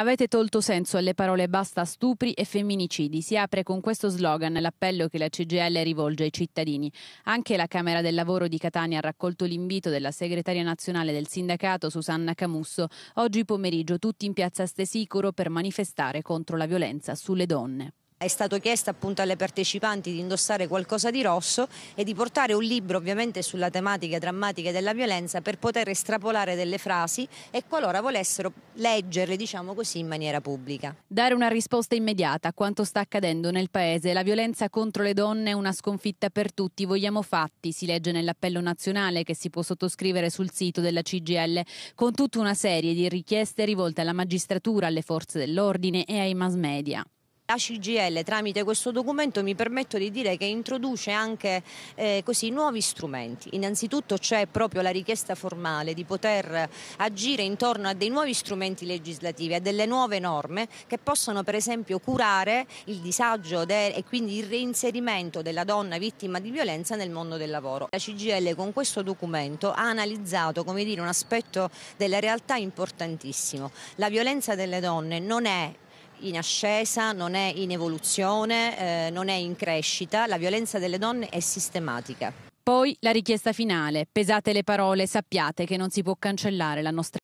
Avete tolto senso alle parole basta stupri e femminicidi. Si apre con questo slogan l'appello che la CGL rivolge ai cittadini. Anche la Camera del Lavoro di Catania ha raccolto l'invito della segretaria nazionale del sindacato Susanna Camusso. Oggi pomeriggio tutti in piazza Stesicuro per manifestare contro la violenza sulle donne. È stato chiesto appunto alle partecipanti di indossare qualcosa di rosso e di portare un libro ovviamente sulla tematica drammatica della violenza per poter estrapolare delle frasi e qualora volessero leggerle, diciamo così, in maniera pubblica. Dare una risposta immediata a quanto sta accadendo nel paese. La violenza contro le donne è una sconfitta per tutti. Vogliamo fatti, si legge nell'appello nazionale che si può sottoscrivere sul sito della CGL, con tutta una serie di richieste rivolte alla magistratura, alle forze dell'ordine e ai mass media. La CGL tramite questo documento mi permetto di dire che introduce anche eh, così, nuovi strumenti. Innanzitutto c'è proprio la richiesta formale di poter agire intorno a dei nuovi strumenti legislativi, a delle nuove norme che possono per esempio curare il disagio e quindi il reinserimento della donna vittima di violenza nel mondo del lavoro. La CGL con questo documento ha analizzato dire, un aspetto della realtà importantissimo. La violenza delle donne non è in ascesa, non è in evoluzione, eh, non è in crescita, la violenza delle donne è sistematica. Poi la richiesta finale, pesate le parole, sappiate che non si può cancellare la nostra